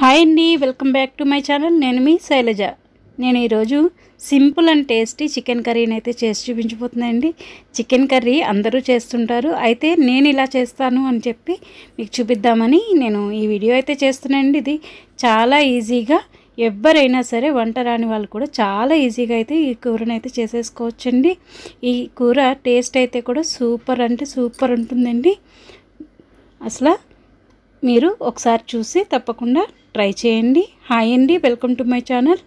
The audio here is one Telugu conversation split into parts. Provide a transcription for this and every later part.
హాయ్ అండి welcome back to my channel నేను మీ శైలజ నేను ఈరోజు సింపుల్ అండ్ టేస్టీ చికెన్ కర్రీని అయితే చేసి చూపించిపోతున్నాయండి చికెన్ కర్రీ అందరూ చేస్తుంటారు అయితే నేను ఇలా చేస్తాను అని చెప్పి మీకు చూపిద్దామని నేను ఈ వీడియో అయితే చేస్తున్నానండి ఇది చాలా ఈజీగా ఎవరైనా సరే వంట రాని వాళ్ళు కూడా చాలా ఈజీగా అయితే ఈ కూరను అయితే చేసేసుకోవచ్చండి ఈ కూర టేస్ట్ అయితే కూడా సూపర్ అంటే సూపర్ ఉంటుందండి అసలు మీరు ఒకసారి చూసి తప్పకుండా ట్రై చేయండి హాయ్ అండి welcome to my channel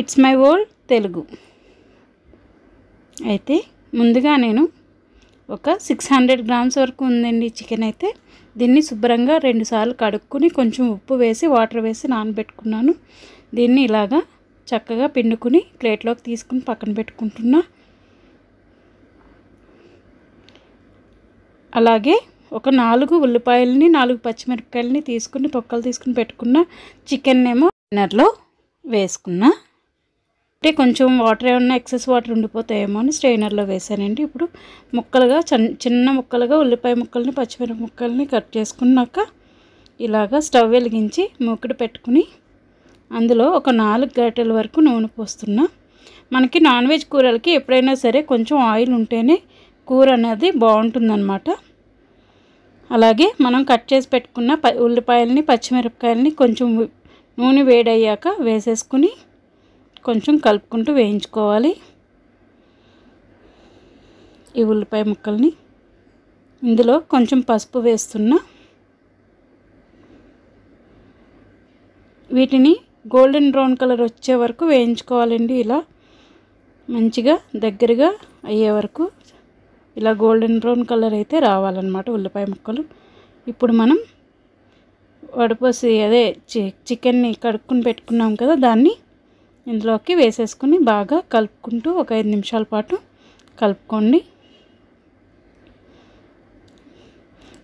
it's my world Telugu అయితే ముందుగా నేను ఒక సిక్స్ హండ్రెడ్ గ్రామ్స్ వరకు ఉందండి చికెన్ అయితే దీన్ని శుభ్రంగా రెండుసార్లు కడుక్కుని కొంచెం ఉప్పు వేసి వాటర్ వేసి నానబెట్టుకున్నాను దీన్ని ఇలాగా చక్కగా పిండుకుని ప్లేట్లోకి తీసుకుని పక్కన పెట్టుకుంటున్నా అలాగే ఒక నాలుగు ఉల్లిపాయలని నాలుగు పచ్చిమిరపకాయలని తీసుకుని తొక్కలు తీసుకుని పెట్టుకున్న చికెన్ ఏమో డిన్నర్లో వేసుకున్నా అంటే కొంచెం వాటర్ ఏమన్నా ఎక్సెస్ వాటర్ ఉండిపోతాయేమో అని స్ట్రైనర్లో వేసానండి ఇప్పుడు ముక్కలుగా చిన్న ముక్కలుగా ఉల్లిపాయ ముక్కల్ని పచ్చిమిరప ముక్కల్ని కట్ చేసుకున్నాక ఇలాగా స్టవ్ వెలిగించి మూకుడు పెట్టుకుని అందులో ఒక నాలుగు గంటల వరకు నూనె పోస్తున్నా మనకి నాన్ వెజ్ కూరలకి ఎప్పుడైనా సరే కొంచెం ఆయిల్ ఉంటేనే కూర అనేది బాగుంటుందన్నమాట అలాగే మనం కట్ చేసి పెట్టుకున్న ప ఉల్లిపాయలని పచ్చిమిరపకాయలని కొంచెం నూనె వేడయ్యాక వేసేసుకుని కొంచెం కలుపుకుంటూ వేయించుకోవాలి ఈ ఉల్లిపాయ ముక్కల్ని ఇందులో కొంచెం పసుపు వేస్తున్నా వీటిని గోల్డెన్ బ్రౌన్ కలర్ వచ్చే వరకు వేయించుకోవాలండి ఇలా మంచిగా దగ్గరగా అయ్యే వరకు ఇలా గోల్డెన్ బ్రౌన్ కలర్ అయితే రావాలన్నమాట ఉల్లిపాయ ముక్కలు ఇప్పుడు మనం వడపోసి అదే చికెన్ని కడుక్కుని పెట్టుకున్నాం కదా దాన్ని ఇందులోకి వేసేసుకుని బాగా కలుపుకుంటూ ఒక ఐదు నిమిషాల పాటు కలుపుకోండి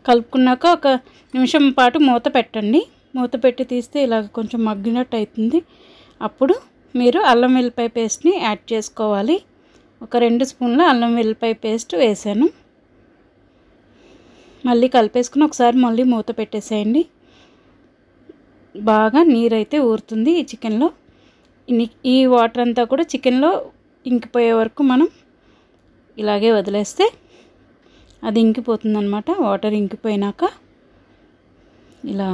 కలుపుకున్నాక ఒక నిమిషం పాటు మూత పెట్టండి మూత పెట్టి తీస్తే ఇలా కొంచెం మగ్గినట్టు అవుతుంది అప్పుడు మీరు అల్లం వెల్లిపాయ పేస్ట్ని యాడ్ చేసుకోవాలి ఒక రెండు స్పూన్ల అల్లం వెల్లిపాయ పేస్ట్ వేసాను మళ్ళీ కలిపేసుకుని ఒకసారి మళ్ళీ మూత పెట్టేసేయండి బాగా నీరైతే ఊరుతుంది ఈ చికెన్లో ఈ వాటర్ అంతా కూడా చికెన్లో ఇంకిపోయే వరకు మనం ఇలాగే వదిలేస్తే అది ఇంకిపోతుంది అనమాట వాటర్ ఇంకిపోయినాక ఇలా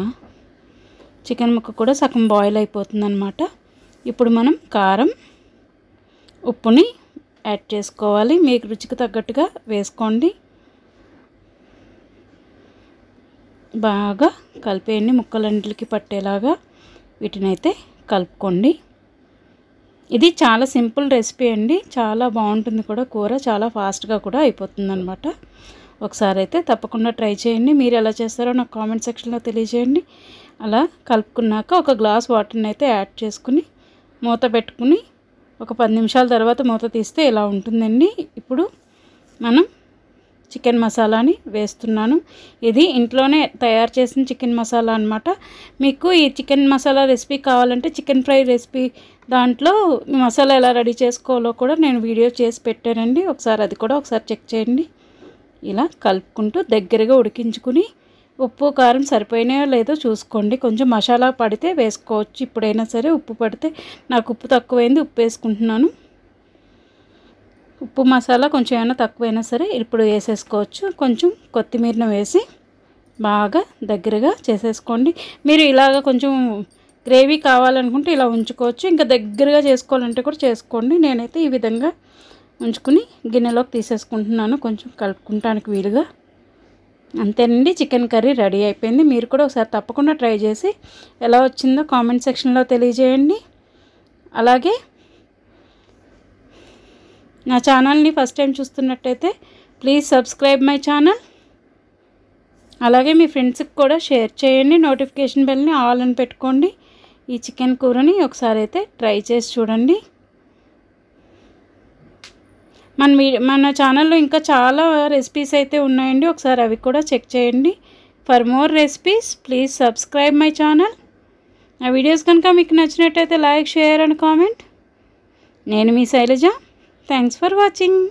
చికెన్ ముక్క కూడా సగం బాయిల్ అయిపోతుంది అనమాట ఇప్పుడు మనం కారం ఉప్పుని యాడ్ చేసుకోవాలి మీకు రుచికి తగ్గట్టుగా వేసుకోండి బాగా కలిపేయండి ముక్కలన్నిటికి పట్టేలాగా వీటినైతే కలుపుకోండి ఇది చాలా సింపుల్ రెసిపీ అండి చాలా బాగుంటుంది కూడా కూర చాలా ఫాస్ట్గా కూడా అయిపోతుంది అనమాట ఒకసారి అయితే తప్పకుండా ట్రై చేయండి మీరు ఎలా చేస్తారో నాకు కామెంట్ సెక్షన్లో తెలియజేయండి అలా కలుపుకున్నాక ఒక గ్లాస్ వాటర్ని అయితే యాడ్ చేసుకుని మూత పెట్టుకుని ఒక పది నిమిషాల తర్వాత మూత తీస్తే ఇలా ఉంటుందండి ఇప్పుడు మనం చికెన్ మసాలాని వేస్తున్నాను ఇది ఇంట్లోనే తయారు చేసిన చికెన్ మసాలా అనమాట మీకు ఈ చికెన్ మసాలా రెసిపీ కావాలంటే చికెన్ ఫ్రై రెసిపీ దాంట్లో మసాలా ఎలా రెడీ చేసుకోవాలో కూడా నేను వీడియో చేసి పెట్టానండి ఒకసారి అది కూడా ఒకసారి చెక్ చేయండి ఇలా కలుపుకుంటూ దగ్గరగా ఉడికించుకుని ఉప్పు కారం సరిపోయినాయో లేదో చూసుకోండి కొంచెం మసాలా పడితే వేసుకోవచ్చు ఇప్పుడైనా సరే ఉప్పు పడితే నాకు ఉప్పు తక్కువైంది ఉప్పు వేసుకుంటున్నాను ఉప్పు మసాలా కొంచెం ఏమైనా తక్కువైనా సరే ఇప్పుడు వేసేసుకోవచ్చు కొంచెం కొత్తిమీరను వేసి బాగా దగ్గరగా చేసేసుకోండి మీరు ఇలాగ కొంచెం గ్రేవీ కావాలనుకుంటే ఇలా ఉంచుకోవచ్చు ఇంకా దగ్గరగా చేసుకోవాలంటే కూడా చేసుకోండి నేనైతే ఈ విధంగా ఉంచుకుని గిన్నెలోకి తీసేసుకుంటున్నాను కొంచెం కలుపుకుంటానికి వీలుగా అంతేనండి చికెన్ కర్రీ రెడీ అయిపోయింది మీరు కూడా ఒకసారి తప్పకుండా ట్రై చేసి ఎలా వచ్చిందో కామెంట్ సెక్షన్లో తెలియజేయండి అలాగే నా ఛానల్ని ఫస్ట్ టైం చూస్తున్నట్టయితే ప్లీజ్ సబ్స్క్రైబ్ మై ఛానల్ అలాగే మీ ఫ్రెండ్స్కి కూడా షేర్ చేయండి నోటిఫికేషన్ బెల్ని ఆల్ అని పెట్టుకోండి ఈ చికెన్ కూరని ఒకసారి అయితే ట్రై చేసి చూడండి మన మీ మన ఛానల్లో ఇంకా చాలా రెసిపీస్ అయితే ఉన్నాయండి ఒకసారి అవి కూడా చెక్ చేయండి for more recipes please subscribe my channel నా వీడియోస్ కనుక మీకు నచ్చినట్టయితే లైక్ షేర్ అండ్ కామెంట్ నేను మీ శైలజ థ్యాంక్స్ ఫర్ వాచింగ్